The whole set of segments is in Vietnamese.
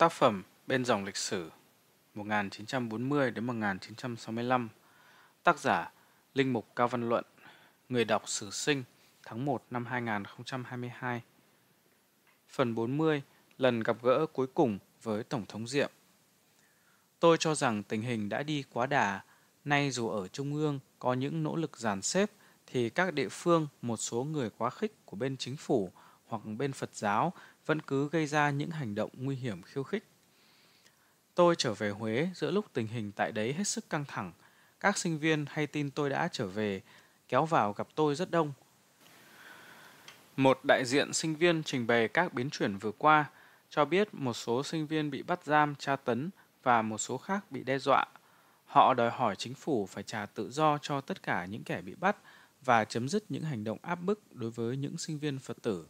Tác phẩm Bên dòng lịch sử 1940 đến 1965. Tác giả Linh mục Cao Văn Luận. Người đọc Sử Sinh tháng 1 năm 2022. Phần 40: Lần gặp gỡ cuối cùng với Tổng thống Diệm. Tôi cho rằng tình hình đã đi quá đà, nay dù ở trung ương có những nỗ lực dàn xếp thì các địa phương một số người quá khích của bên chính phủ hoặc bên Phật giáo vẫn cứ gây ra những hành động nguy hiểm khiêu khích. Tôi trở về Huế giữa lúc tình hình tại đấy hết sức căng thẳng. Các sinh viên hay tin tôi đã trở về, kéo vào gặp tôi rất đông. Một đại diện sinh viên trình bày các biến chuyển vừa qua, cho biết một số sinh viên bị bắt giam tra tấn và một số khác bị đe dọa. Họ đòi hỏi chính phủ phải trả tự do cho tất cả những kẻ bị bắt và chấm dứt những hành động áp bức đối với những sinh viên Phật tử.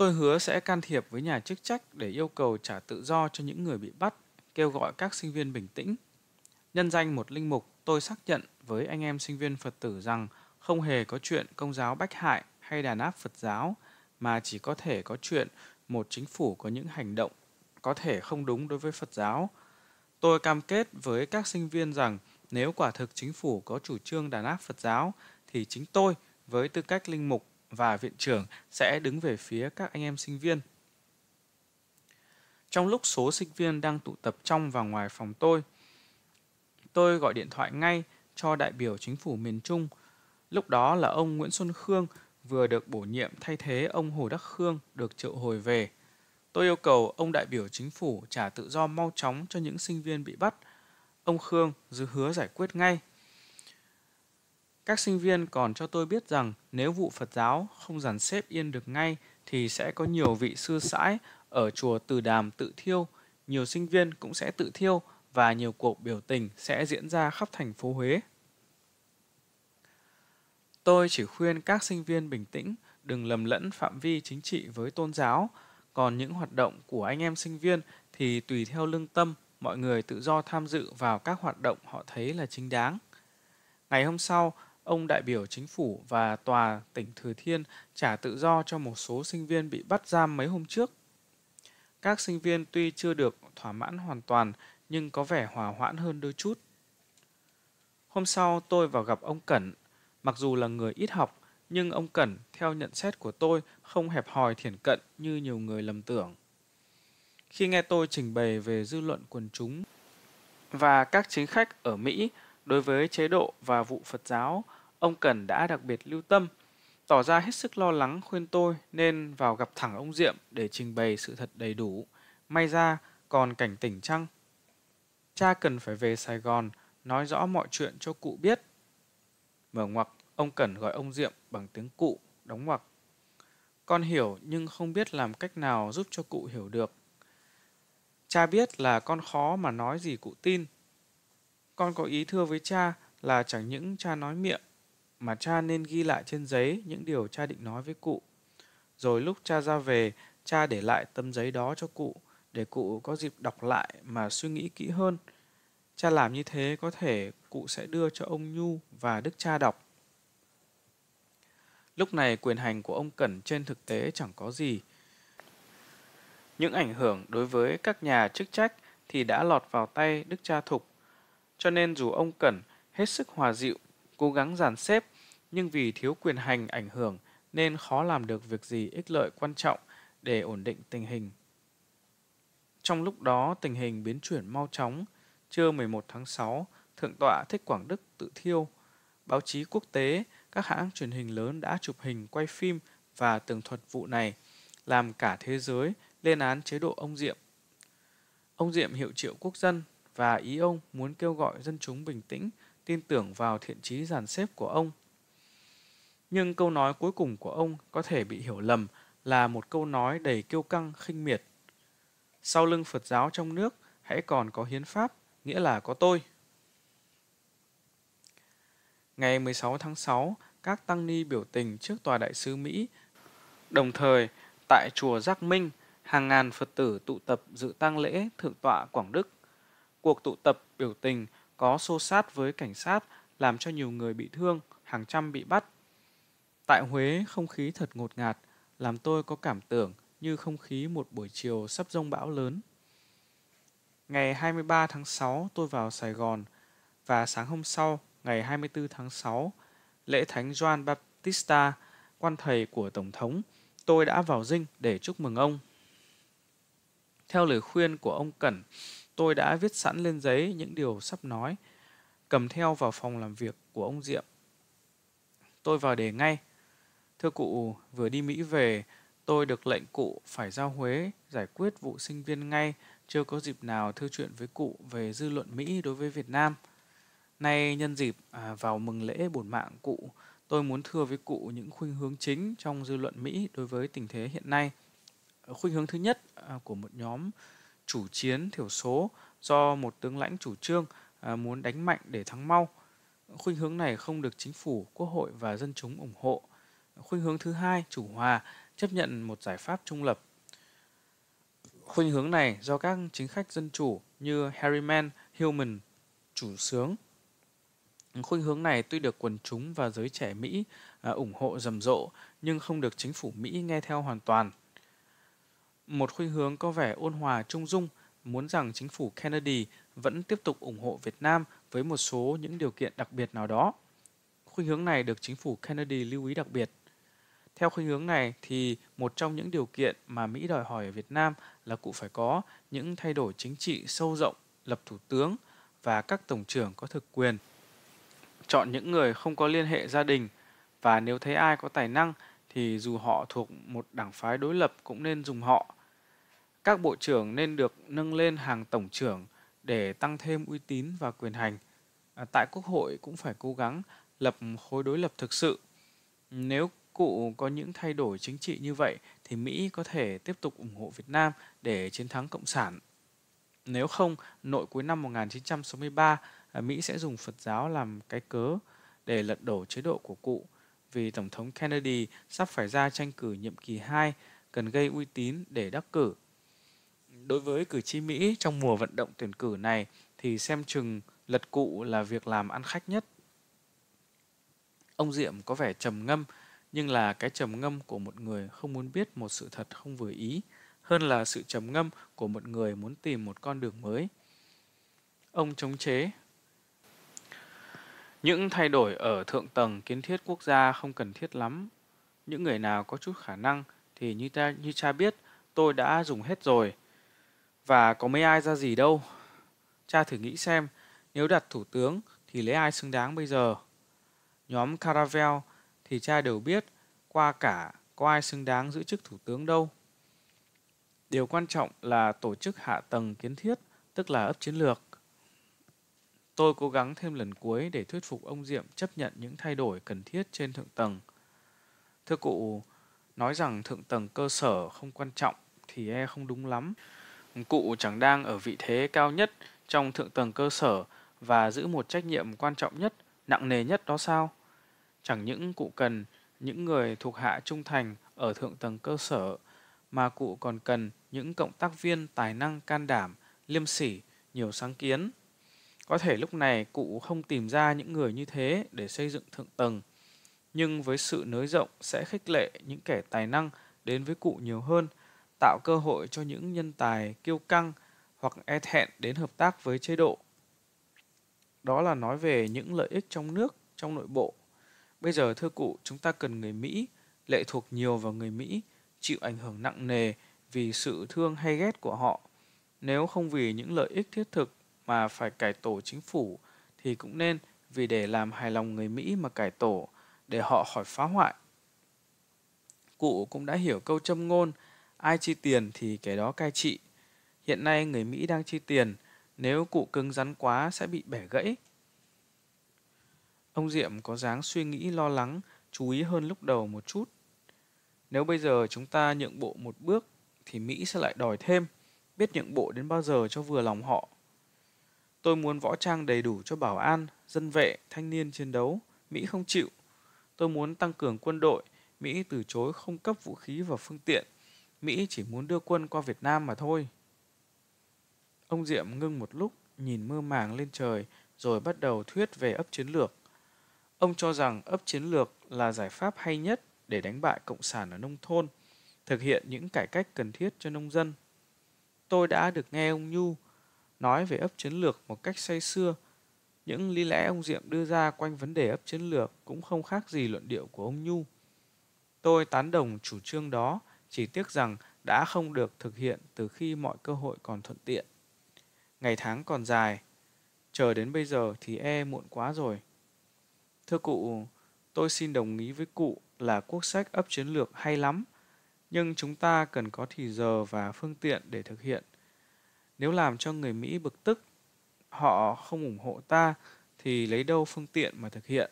Tôi hứa sẽ can thiệp với nhà chức trách để yêu cầu trả tự do cho những người bị bắt, kêu gọi các sinh viên bình tĩnh. Nhân danh một linh mục, tôi xác nhận với anh em sinh viên Phật tử rằng không hề có chuyện công giáo bách hại hay đàn áp Phật giáo, mà chỉ có thể có chuyện một chính phủ có những hành động có thể không đúng đối với Phật giáo. Tôi cam kết với các sinh viên rằng nếu quả thực chính phủ có chủ trương đàn áp Phật giáo, thì chính tôi với tư cách linh mục và viện trưởng sẽ đứng về phía các anh em sinh viên. Trong lúc số sinh viên đang tụ tập trong và ngoài phòng tôi, tôi gọi điện thoại ngay cho đại biểu chính phủ miền Trung. Lúc đó là ông Nguyễn Xuân Khương vừa được bổ nhiệm thay thế ông Hồ Đắc Khương được triệu hồi về. Tôi yêu cầu ông đại biểu chính phủ trả tự do mau chóng cho những sinh viên bị bắt. Ông Khương dư hứa giải quyết ngay. Các sinh viên còn cho tôi biết rằng nếu vụ Phật giáo không dàn xếp yên được ngay thì sẽ có nhiều vị sư sãi ở chùa Từ Đàm tự thiêu, nhiều sinh viên cũng sẽ tự thiêu và nhiều cuộc biểu tình sẽ diễn ra khắp thành phố Huế. Tôi chỉ khuyên các sinh viên bình tĩnh, đừng lầm lẫn phạm vi chính trị với tôn giáo, còn những hoạt động của anh em sinh viên thì tùy theo lương tâm, mọi người tự do tham dự vào các hoạt động họ thấy là chính đáng. Ngày hôm sau, ông đại biểu chính phủ và tòa tỉnh Thừa Thiên trả tự do cho một số sinh viên bị bắt giam mấy hôm trước. Các sinh viên tuy chưa được thỏa mãn hoàn toàn nhưng có vẻ hòa hoãn hơn đôi chút. Hôm sau tôi vào gặp ông Cẩn, mặc dù là người ít học nhưng ông Cẩn theo nhận xét của tôi không hẹp hòi thiển cận như nhiều người lầm tưởng. Khi nghe tôi trình bày về dư luận quần chúng và các chính khách ở Mỹ Đối với chế độ và vụ Phật giáo, ông Cần đã đặc biệt lưu tâm, tỏ ra hết sức lo lắng khuyên tôi nên vào gặp thẳng ông Diệm để trình bày sự thật đầy đủ. May ra còn cảnh tỉnh chăng? Cha cần phải về Sài Gòn, nói rõ mọi chuyện cho cụ biết. Mở ngoặc, ông Cần gọi ông Diệm bằng tiếng cụ, đóng ngoặc. Con hiểu nhưng không biết làm cách nào giúp cho cụ hiểu được. Cha biết là con khó mà nói gì cụ tin, con có ý thưa với cha là chẳng những cha nói miệng, mà cha nên ghi lại trên giấy những điều cha định nói với cụ. Rồi lúc cha ra về, cha để lại tấm giấy đó cho cụ, để cụ có dịp đọc lại mà suy nghĩ kỹ hơn. Cha làm như thế có thể cụ sẽ đưa cho ông Nhu và Đức cha đọc. Lúc này quyền hành của ông Cẩn trên thực tế chẳng có gì. Những ảnh hưởng đối với các nhà chức trách thì đã lọt vào tay Đức cha Thục cho nên dù ông Cẩn hết sức hòa dịu, cố gắng giàn xếp, nhưng vì thiếu quyền hành ảnh hưởng nên khó làm được việc gì ích lợi quan trọng để ổn định tình hình. Trong lúc đó, tình hình biến chuyển mau chóng. Trưa 11 tháng 6, Thượng tọa Thích Quảng Đức tự thiêu. Báo chí quốc tế, các hãng truyền hình lớn đã chụp hình quay phim và tường thuật vụ này, làm cả thế giới lên án chế độ ông Diệm. Ông Diệm hiệu triệu quốc dân và ý ông muốn kêu gọi dân chúng bình tĩnh, tin tưởng vào thiện trí giàn xếp của ông. Nhưng câu nói cuối cùng của ông có thể bị hiểu lầm là một câu nói đầy kiêu căng, khinh miệt. Sau lưng Phật giáo trong nước hãy còn có hiến pháp, nghĩa là có tôi. Ngày 16 tháng 6, các tăng ni biểu tình trước tòa đại sứ Mỹ. Đồng thời, tại chùa Giác Minh, hàng ngàn Phật tử tụ tập dự tang lễ thượng tọa Quảng Đức. Cuộc tụ tập biểu tình có xô sát với cảnh sát làm cho nhiều người bị thương, hàng trăm bị bắt. Tại Huế, không khí thật ngột ngạt, làm tôi có cảm tưởng như không khí một buổi chiều sắp rông bão lớn. Ngày 23 tháng 6 tôi vào Sài Gòn và sáng hôm sau, ngày 24 tháng 6, lễ Thánh Joan Baptista, quan thầy của Tổng thống, tôi đã vào dinh để chúc mừng ông theo lời khuyên của ông Cẩn, tôi đã viết sẵn lên giấy những điều sắp nói, cầm theo vào phòng làm việc của ông Diệm. Tôi vào đề ngay. Thưa cụ, vừa đi Mỹ về, tôi được lệnh cụ phải ra Huế giải quyết vụ sinh viên ngay, chưa có dịp nào thư chuyện với cụ về dư luận Mỹ đối với Việt Nam. Nay nhân dịp à, vào mừng lễ bổn mạng cụ, tôi muốn thưa với cụ những khuynh hướng chính trong dư luận Mỹ đối với tình thế hiện nay – Ờ, khuynh hướng thứ nhất à, của một nhóm chủ chiến thiểu số do một tướng lãnh chủ trương à, muốn đánh mạnh để thắng mau. Ờ, khuynh hướng này không được chính phủ, quốc hội và dân chúng ủng hộ. Ờ, khuynh hướng thứ hai, chủ hòa, chấp nhận một giải pháp trung lập. Khuynh hướng này do các chính khách dân chủ như Harriman, Hillman chủ sướng. Khuynh hướng này tuy được quần chúng và giới trẻ Mỹ à, ủng hộ rầm rộ nhưng không được chính phủ Mỹ nghe theo hoàn toàn một khuynh hướng có vẻ ôn hòa trung dung, muốn rằng chính phủ Kennedy vẫn tiếp tục ủng hộ Việt Nam với một số những điều kiện đặc biệt nào đó. Khuynh hướng này được chính phủ Kennedy lưu ý đặc biệt. Theo khuynh hướng này thì một trong những điều kiện mà Mỹ đòi hỏi ở Việt Nam là cụ phải có những thay đổi chính trị sâu rộng, lập thủ tướng và các tổng trưởng có thực quyền. Chọn những người không có liên hệ gia đình và nếu thấy ai có tài năng thì dù họ thuộc một đảng phái đối lập cũng nên dùng họ các bộ trưởng nên được nâng lên hàng tổng trưởng để tăng thêm uy tín và quyền hành. À, tại Quốc hội cũng phải cố gắng lập khối đối lập thực sự. Nếu cụ có những thay đổi chính trị như vậy thì Mỹ có thể tiếp tục ủng hộ Việt Nam để chiến thắng Cộng sản. Nếu không, nội cuối năm 1963, à, Mỹ sẽ dùng Phật giáo làm cái cớ để lật đổ chế độ của cụ vì Tổng thống Kennedy sắp phải ra tranh cử nhiệm kỳ 2 cần gây uy tín để đắc cử đối với cử tri Mỹ trong mùa vận động tuyển cử này thì xem chừng lật cụ là việc làm ăn khách nhất. Ông Diệm có vẻ trầm ngâm, nhưng là cái trầm ngâm của một người không muốn biết một sự thật không vừa ý, hơn là sự trầm ngâm của một người muốn tìm một con đường mới. Ông chống chế Những thay đổi ở thượng tầng kiến thiết quốc gia không cần thiết lắm. Những người nào có chút khả năng thì như ta như cha biết, tôi đã dùng hết rồi. Và có mấy ai ra gì đâu. Cha thử nghĩ xem, nếu đặt thủ tướng thì lấy ai xứng đáng bây giờ? Nhóm Caravel thì cha đều biết qua cả có ai xứng đáng giữ chức thủ tướng đâu. Điều quan trọng là tổ chức hạ tầng kiến thiết, tức là ấp chiến lược. Tôi cố gắng thêm lần cuối để thuyết phục ông Diệm chấp nhận những thay đổi cần thiết trên thượng tầng. Thưa cụ, nói rằng thượng tầng cơ sở không quan trọng thì e không đúng lắm. Cụ chẳng đang ở vị thế cao nhất trong thượng tầng cơ sở và giữ một trách nhiệm quan trọng nhất, nặng nề nhất đó sao? Chẳng những cụ cần những người thuộc hạ trung thành ở thượng tầng cơ sở, mà cụ còn cần những cộng tác viên tài năng can đảm, liêm sỉ, nhiều sáng kiến. Có thể lúc này cụ không tìm ra những người như thế để xây dựng thượng tầng, nhưng với sự nới rộng sẽ khích lệ những kẻ tài năng đến với cụ nhiều hơn – tạo cơ hội cho những nhân tài kiêu căng hoặc e thẹn đến hợp tác với chế độ. Đó là nói về những lợi ích trong nước, trong nội bộ. Bây giờ thưa cụ, chúng ta cần người Mỹ, lệ thuộc nhiều vào người Mỹ, chịu ảnh hưởng nặng nề vì sự thương hay ghét của họ. Nếu không vì những lợi ích thiết thực mà phải cải tổ chính phủ thì cũng nên vì để làm hài lòng người Mỹ mà cải tổ để họ khỏi phá hoại. Cụ cũng đã hiểu câu châm ngôn ai chi tiền thì kẻ đó cai trị. Hiện nay người Mỹ đang chi tiền, nếu cụ cứng rắn quá sẽ bị bẻ gãy. Ông Diệm có dáng suy nghĩ lo lắng, chú ý hơn lúc đầu một chút. Nếu bây giờ chúng ta nhượng bộ một bước, thì Mỹ sẽ lại đòi thêm, biết nhượng bộ đến bao giờ cho vừa lòng họ. Tôi muốn võ trang đầy đủ cho bảo an, dân vệ, thanh niên chiến đấu, Mỹ không chịu. Tôi muốn tăng cường quân đội, Mỹ từ chối không cấp vũ khí và phương tiện Mỹ chỉ muốn đưa quân qua Việt Nam mà thôi. Ông Diệm ngưng một lúc, nhìn mơ màng lên trời, rồi bắt đầu thuyết về ấp chiến lược. Ông cho rằng ấp chiến lược là giải pháp hay nhất để đánh bại Cộng sản ở nông thôn, thực hiện những cải cách cần thiết cho nông dân. Tôi đã được nghe ông Nhu nói về ấp chiến lược một cách say xưa. Những lý lẽ ông Diệm đưa ra quanh vấn đề ấp chiến lược cũng không khác gì luận điệu của ông Nhu. Tôi tán đồng chủ trương đó chỉ tiếc rằng đã không được thực hiện từ khi mọi cơ hội còn thuận tiện. Ngày tháng còn dài, chờ đến bây giờ thì e muộn quá rồi. Thưa cụ, tôi xin đồng ý với cụ là quốc sách ấp chiến lược hay lắm, nhưng chúng ta cần có thì giờ và phương tiện để thực hiện. Nếu làm cho người Mỹ bực tức, họ không ủng hộ ta thì lấy đâu phương tiện mà thực hiện.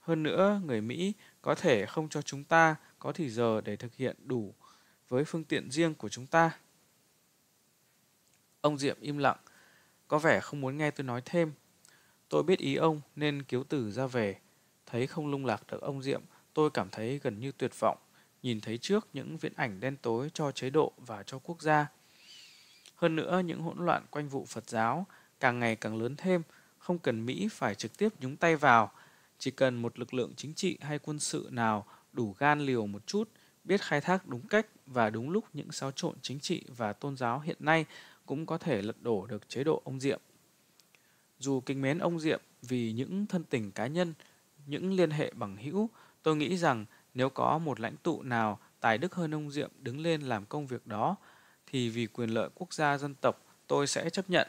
Hơn nữa, người Mỹ có thể không cho chúng ta có thì giờ để thực hiện đủ với phương tiện riêng của chúng ta. Ông Diệm im lặng, có vẻ không muốn nghe tôi nói thêm. Tôi biết ý ông nên cứu tử ra về. Thấy không lung lạc được ông Diệm, tôi cảm thấy gần như tuyệt vọng, nhìn thấy trước những viễn ảnh đen tối cho chế độ và cho quốc gia. Hơn nữa, những hỗn loạn quanh vụ Phật giáo càng ngày càng lớn thêm, không cần Mỹ phải trực tiếp nhúng tay vào, chỉ cần một lực lượng chính trị hay quân sự nào đủ gan liều một chút – biết khai thác đúng cách và đúng lúc những xáo trộn chính trị và tôn giáo hiện nay cũng có thể lật đổ được chế độ ông Diệm. Dù kính mến ông Diệm vì những thân tình cá nhân, những liên hệ bằng hữu, tôi nghĩ rằng nếu có một lãnh tụ nào tài đức hơn ông Diệm đứng lên làm công việc đó, thì vì quyền lợi quốc gia dân tộc tôi sẽ chấp nhận.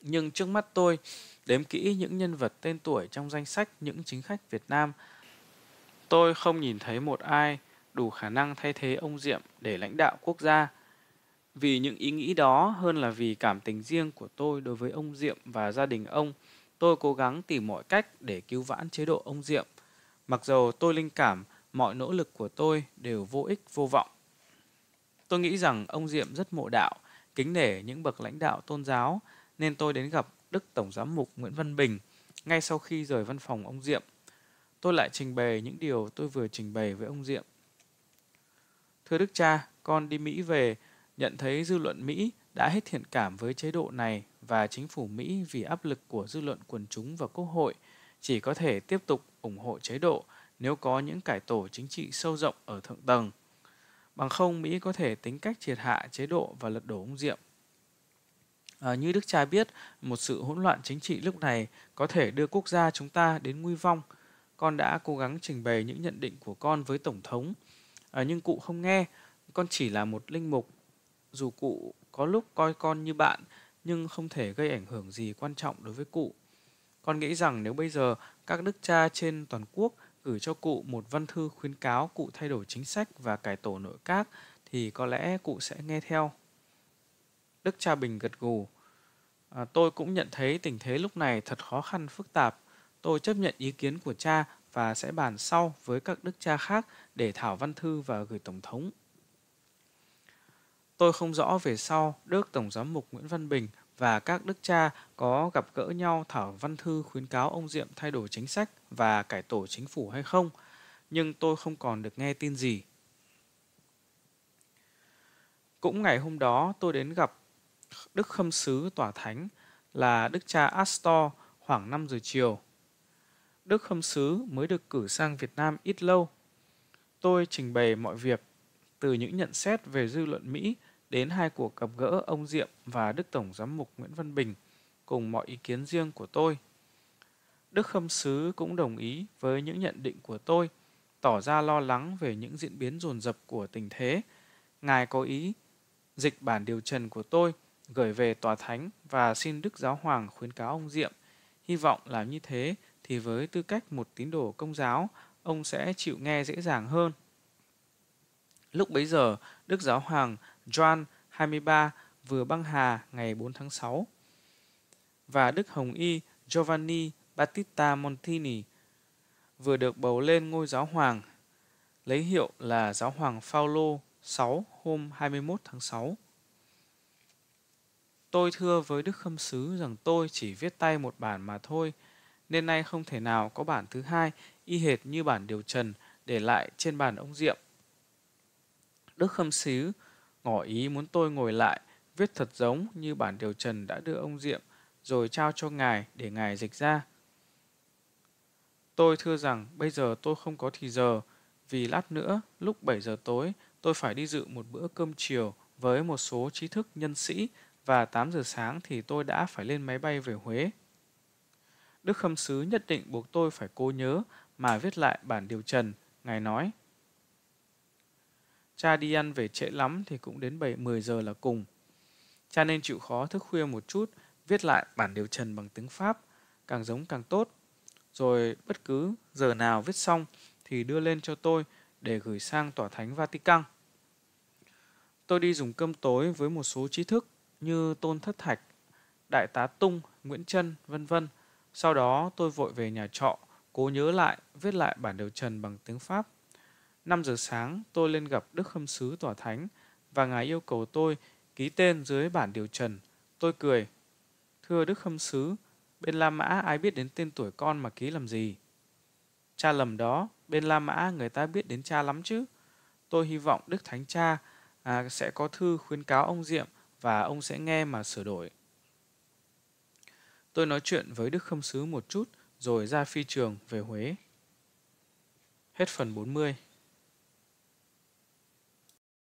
Nhưng trước mắt tôi, đếm kỹ những nhân vật tên tuổi trong danh sách những chính khách Việt Nam – Tôi không nhìn thấy một ai đủ khả năng thay thế ông Diệm để lãnh đạo quốc gia. Vì những ý nghĩ đó hơn là vì cảm tình riêng của tôi đối với ông Diệm và gia đình ông, tôi cố gắng tìm mọi cách để cứu vãn chế độ ông Diệm. Mặc dù tôi linh cảm mọi nỗ lực của tôi đều vô ích vô vọng. Tôi nghĩ rằng ông Diệm rất mộ đạo, kính nể những bậc lãnh đạo tôn giáo, nên tôi đến gặp Đức Tổng Giám mục Nguyễn Văn Bình ngay sau khi rời văn phòng ông Diệm tôi lại trình bày những điều tôi vừa trình bày với ông Diệm. Thưa Đức Cha, con đi Mỹ về, nhận thấy dư luận Mỹ đã hết thiện cảm với chế độ này và chính phủ Mỹ vì áp lực của dư luận quần chúng và quốc hội chỉ có thể tiếp tục ủng hộ chế độ nếu có những cải tổ chính trị sâu rộng ở thượng tầng. Bằng không, Mỹ có thể tính cách triệt hạ chế độ và lật đổ ông Diệm. À, như Đức Cha biết, một sự hỗn loạn chính trị lúc này có thể đưa quốc gia chúng ta đến nguy vong – con đã cố gắng trình bày những nhận định của con với tổng thống à, nhưng cụ không nghe con chỉ là một linh mục dù cụ có lúc coi con như bạn nhưng không thể gây ảnh hưởng gì quan trọng đối với cụ con nghĩ rằng nếu bây giờ các đức cha trên toàn quốc gửi cho cụ một văn thư khuyến cáo cụ thay đổi chính sách và cải tổ nội các thì có lẽ cụ sẽ nghe theo đức cha bình gật gù à, tôi cũng nhận thấy tình thế lúc này thật khó khăn phức tạp Tôi chấp nhận ý kiến của cha và sẽ bàn sau với các đức cha khác để thảo văn thư và gửi Tổng thống. Tôi không rõ về sau Đức Tổng Giám mục Nguyễn Văn Bình và các đức cha có gặp gỡ nhau thảo văn thư khuyến cáo ông Diệm thay đổi chính sách và cải tổ chính phủ hay không, nhưng tôi không còn được nghe tin gì. Cũng ngày hôm đó tôi đến gặp Đức Khâm Sứ Tòa Thánh là Đức cha Astor khoảng 5 giờ chiều Đức Khâm Sứ mới được cử sang Việt Nam ít lâu. Tôi trình bày mọi việc, từ những nhận xét về dư luận Mỹ đến hai cuộc gặp gỡ ông Diệm và Đức Tổng Giám mục Nguyễn Văn Bình, cùng mọi ý kiến riêng của tôi. Đức Khâm Sứ cũng đồng ý với những nhận định của tôi, tỏ ra lo lắng về những diễn biến dồn dập của tình thế. Ngài có ý dịch bản điều trần của tôi gửi về tòa thánh và xin Đức Giáo Hoàng khuyến cáo ông Diệm. Hy vọng làm như thế thì với tư cách một tín đồ công giáo, ông sẽ chịu nghe dễ dàng hơn. Lúc bấy giờ, Đức Giáo Hoàng John 23 vừa băng hà ngày 4 tháng 6 và Đức Hồng Y Giovanni Battista Montini vừa được bầu lên ngôi giáo hoàng, lấy hiệu là giáo hoàng Phaolô 6 hôm 21 tháng 6. Tôi thưa với Đức Khâm Sứ rằng tôi chỉ viết tay một bản mà thôi, nên nay không thể nào có bản thứ hai y hệt như bản điều trần để lại trên bàn ông Diệm. Đức Khâm Sứ ngỏ ý muốn tôi ngồi lại, viết thật giống như bản điều trần đã đưa ông Diệm, rồi trao cho ngài để ngài dịch ra. Tôi thưa rằng bây giờ tôi không có thì giờ, vì lát nữa lúc 7 giờ tối tôi phải đi dự một bữa cơm chiều với một số trí thức nhân sĩ và 8 giờ sáng thì tôi đã phải lên máy bay về Huế. Đức Khâm Sứ nhất định buộc tôi phải cố nhớ mà viết lại bản điều trần. Ngài nói, Cha đi ăn về trễ lắm thì cũng đến 7-10 giờ là cùng. Cha nên chịu khó thức khuya một chút, viết lại bản điều trần bằng tiếng Pháp, càng giống càng tốt. Rồi bất cứ giờ nào viết xong thì đưa lên cho tôi để gửi sang Tòa Thánh Vatican. Tôi đi dùng cơm tối với một số trí thức như Tôn Thất Thạch, Đại tá Tung, Nguyễn Trân, vân vân sau đó tôi vội về nhà trọ, cố nhớ lại, viết lại bản điều trần bằng tiếng Pháp. 5 giờ sáng, tôi lên gặp Đức Khâm Sứ Tòa Thánh và ngài yêu cầu tôi ký tên dưới bản điều trần. Tôi cười. Thưa Đức Khâm Sứ, bên La Mã ai biết đến tên tuổi con mà ký làm gì? Cha lầm đó, bên La Mã người ta biết đến cha lắm chứ. Tôi hy vọng Đức Thánh Cha à, sẽ có thư khuyến cáo ông Diệm và ông sẽ nghe mà sửa đổi. Tôi nói chuyện với Đức Khâm Sứ một chút rồi ra phi trường về Huế. Hết phần 40